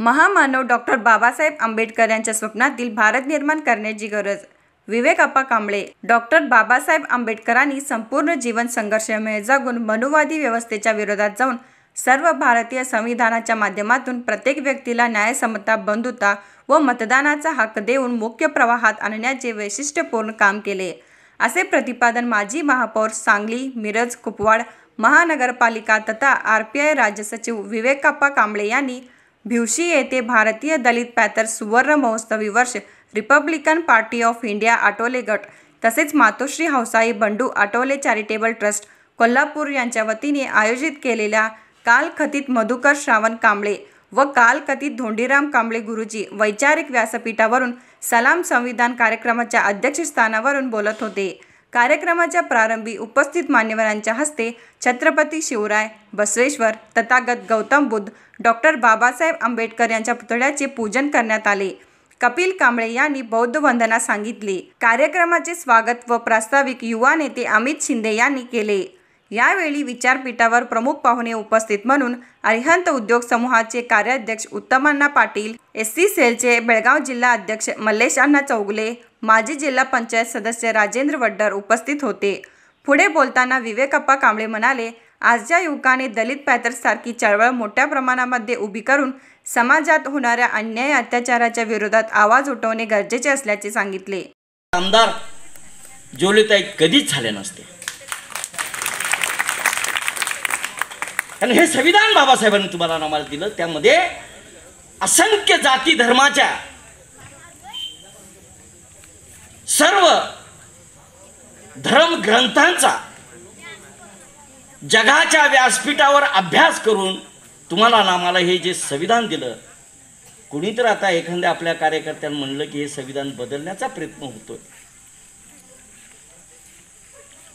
महामानव डॉक्टर बाबासाहेब आंबेडकर यांच्या स्वप्नातील भारत निर्माण करण्याची गरज विवेक अप्पा कांबळे डॉक्टर बाबासाहेब आंबेडकरांनी संपूर्ण जीवन संघर्षमय जागून मनुवादी व्यवस्थेच्या विरोधात जाऊन सर्व भारतीय संविधानाच्या माध्यमातून प्रत्येक व्यक्तीला न्यायसमता बंधुता व मतदानाचा हक्क देऊन मुख्य प्रवाहात आणण्याचे वैशिष्ट्यपूर्ण काम केले असे प्रतिपादन माजी महापौर सांगली मिरज कुपवाड महानगरपालिका तथा आर पी आय राज्य सचिव विवेकाप्पा कांबळे यांनी भिवशी येथे भारतीय दलित पॅथर सुवर्ण महोत्सवी वर्ष Republican Party of India Athawale गट तसेच मातोश्री हौसाई बंडू आटोले चॅरिटेबल ट्रस्ट कोल्हापूर यांच्या वतीने आयोजित केलेल्या कालखथित मधुकर श्रावण कांबळे व कालकथित धोंडीराम कांबळे गुरुजी वैचारिक व्यासपीठावरून सलाम संविधान कार्यक्रमाच्या अध्यक्षस्थानावरून बोलत होते कार्यक्रमाच्या प्रारंभी उपस्थित मान्यवरांच्या हस्ते छत्रपती शिवराय बसवेश्वर तथागत गौतम बुद्ध डॉक्टर बाबासाहेब आंबेडकर यांच्या पुतळ्याचे पूजन करण्यात आले कपिल कांबळे यांनी बौद्ध वंदना सांगितली कार्यक्रमाचे स्वागत व प्रास्ताविक युवा नेते अमित शिंदे यांनी केले यावेळी विचारपीठावर प्रमुख पाहुणे उपस्थित म्हणून अरिहंत उद्योग समूहाचे कार्याध्यक्ष उत्तमांना पाटील एस सी सेलचे बेळगाव जिल्हा अध्यक्ष मल्लेश अण्णा माजी जिल्हा पंचायत सदस्य राजेंद्र वड्डर उपस्थित होते पुढे बोलताना विवेकप्पा कांबळे म्हणाले आजच्या युवकाने दलित पॅथर्ससारखी चळवळ मोठ्या प्रमाणामध्ये उभी करून समाजात होणाऱ्या अन्याय अत्याचाराच्या विरोधात आवाज उठवणे गरजेचे असल्याचे सांगितले आमदार जोलिताई कधीच झाले नसते आणि हे संविधान बाबासाहेबांनी तुम्हाला आम्हाला दिलं त्यामध्ये असंख्य जाती धर्माच्या सर्व धर्म ग्रंथांचा जगाच्या व्यासपीठावर अभ्यास करून तुम्हाला नामाला हे जे संविधान दिलं कुणी आता एखाद्या आपल्या कार्यकर्त्यांनी म्हणलं की हे संविधान बदलण्याचा प्रयत्न होतोय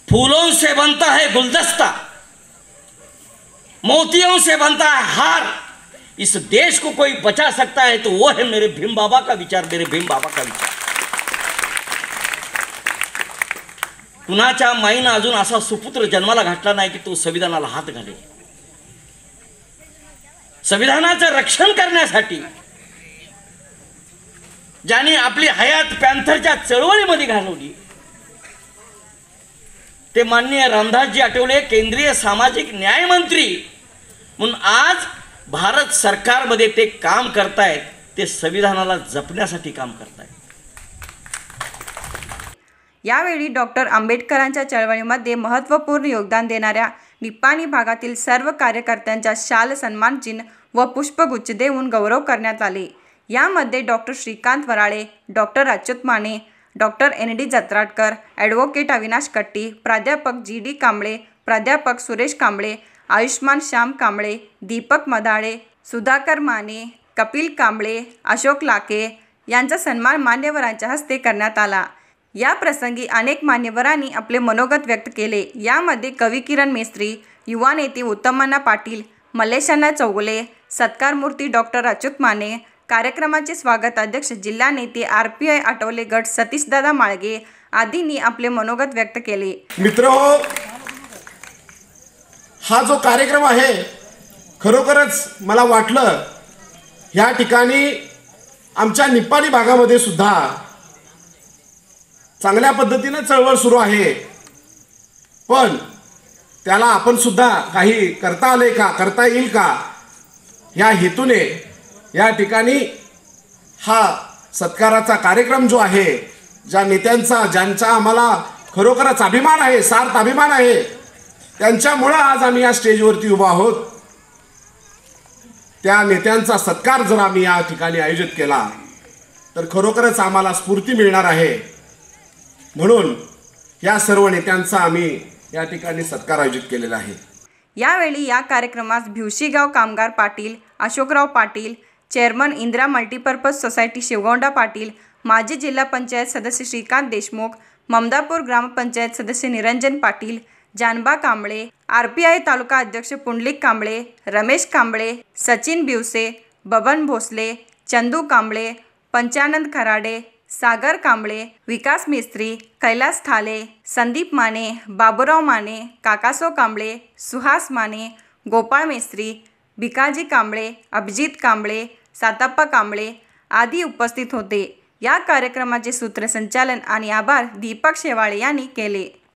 फुलों से बनता है गुलदस्ता मोतियों से बनता है हार इस देश को कोई बचा सकता है तो वो है मेरे भीम बाबा का विचार मेरे भीम बाबा का विचार कुणाच्या माईनं अजून असा सुपुत्र जन्माला घातला नाही की तो संविधानाला हात घाले संविधानाचं रक्षण करण्यासाठी ज्याने आपली हयात पॅन्थरच्या चळवळीमध्ये घालवली ते माननीय रामदासजी आठवले केंद्रीय सामाजिक न्याय मंत्री म्हणून आज भारत सरकारमध्ये ते काम करतायत ते संविधानाला जपण्यासाठी काम करतायत यावेळी डॉक्टर आंबेडकरांच्या चळवळीमध्ये महत्त्वपूर्ण योगदान देणाऱ्या निपाणी भागातील सर्व कार्यकर्त्यांच्या शाल सन्मान चिन्ह व पुष्पगुच्छ देऊन गौरव करण्यात आले यामध्ये doctor Shrikant Varale doctor Achyut Mane doctor N D Jatratkar advocate Avinash Katti प्राध्यापक जी डी कांबळे प्राध्यापक सुरेश कांबळे आयुष्मान श्याम कांबळे दीपक मदाळे सुधाकर माने कपिल कांबळे अशोक लाके यांचा सन्मान मान्यवरांच्या हस्ते करण्यात आला या प्रसंगी अनेक मान्यवरांनी आपले मनोगत व्यक्त केले यामध्ये कवी किरण मेस्त्री युवा नेते उत्तमन्ना पाटील मलेशांना चौगुले सत्कारमूर्ती डॉक्टर अच्युत माने कार्यक्रमाचे स्वागत अध्यक्ष जिल्हा नेते आर पी आय आठवले गट सतीशदादा माळगे आदींनी आपले मनोगत व्यक्त केले मित्र हा जो कार्यक्रम आहे खरोखरच मला वाटलं ह्या ठिकाणी आमच्या निपाणी भागामध्ये सुद्धा चांगल्या पद्धतीने चळवळ सुरू आहे पण त्याला आपण सुद्धा काही करता आले का करता येईल का या हेतूने या ठिकाणी हा सत्काराचा कार्यक्रम जो आहे ज्या नेत्यांचा ज्यांचा आम्हाला खरोखरच अभिमान आहे सार्थ अभिमान आहे त्यांच्यामुळं आज आम्ही या स्टेजवरती उभा आहोत त्या नेत्यांचा सत्कार जर आम्ही या ठिकाणी आयोजित केला तर खरोखरच आम्हाला स्फूर्ती मिळणार आहे म्हणून या सर्व नेत्यांचा आम्ही या ठिकाणी सत्कार आयोजित केलेला आहे यावेळी या कार्यक्रमास भिवशीगाव कामगार Patil Ashokrao Patil chairman Indira multipurpose society Shivgonda Patil माजी जिल्हा पंचायत सदस्य श्रीकांत देशमुख ममदापूर ग्रामपंचायत सदस्य Niranjan Patil Janba Kamble R P I taluka अध्यक्ष पुंडलिक कांबळे रमेश कांबळे सचिन बिवसे बबन भोसले चंदू कांबळे पंचानंद खराडे सागर कांबळे विकास मिस्त्री कैलास थाले संदीप माने बाबुराव माने काकासो कांबळे सुहास माने गोपाळ मिस्त्री भिकाजी कांबळे अभिजित कांबळे साताप्पा कांबळे आदी उपस्थित होते या कार्यक्रमाचे सूत्रसंचालन आणि आभार दीपक शेवाळे यांनी केले